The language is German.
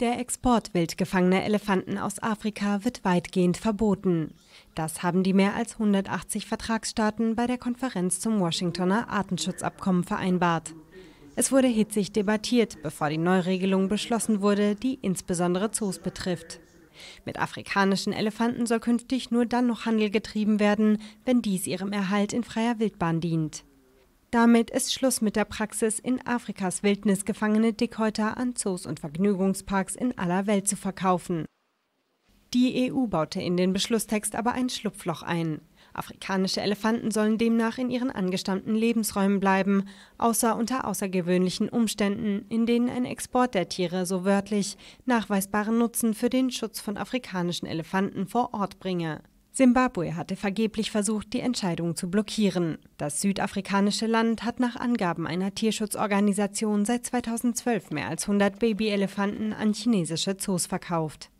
Der Export wildgefangener Elefanten aus Afrika wird weitgehend verboten. Das haben die mehr als 180 Vertragsstaaten bei der Konferenz zum Washingtoner Artenschutzabkommen vereinbart. Es wurde hitzig debattiert, bevor die Neuregelung beschlossen wurde, die insbesondere Zoos betrifft. Mit afrikanischen Elefanten soll künftig nur dann noch Handel getrieben werden, wenn dies ihrem Erhalt in freier Wildbahn dient. Damit ist Schluss mit der Praxis, in Afrikas Wildnis gefangene Dickhäuter an Zoos und Vergnügungsparks in aller Welt zu verkaufen. Die EU baute in den Beschlusstext aber ein Schlupfloch ein. Afrikanische Elefanten sollen demnach in ihren angestammten Lebensräumen bleiben, außer unter außergewöhnlichen Umständen, in denen ein Export der Tiere so wörtlich nachweisbaren Nutzen für den Schutz von afrikanischen Elefanten vor Ort bringe. Simbabwe hatte vergeblich versucht, die Entscheidung zu blockieren. Das südafrikanische Land hat nach Angaben einer Tierschutzorganisation seit 2012 mehr als 100 Babyelefanten an chinesische Zoos verkauft.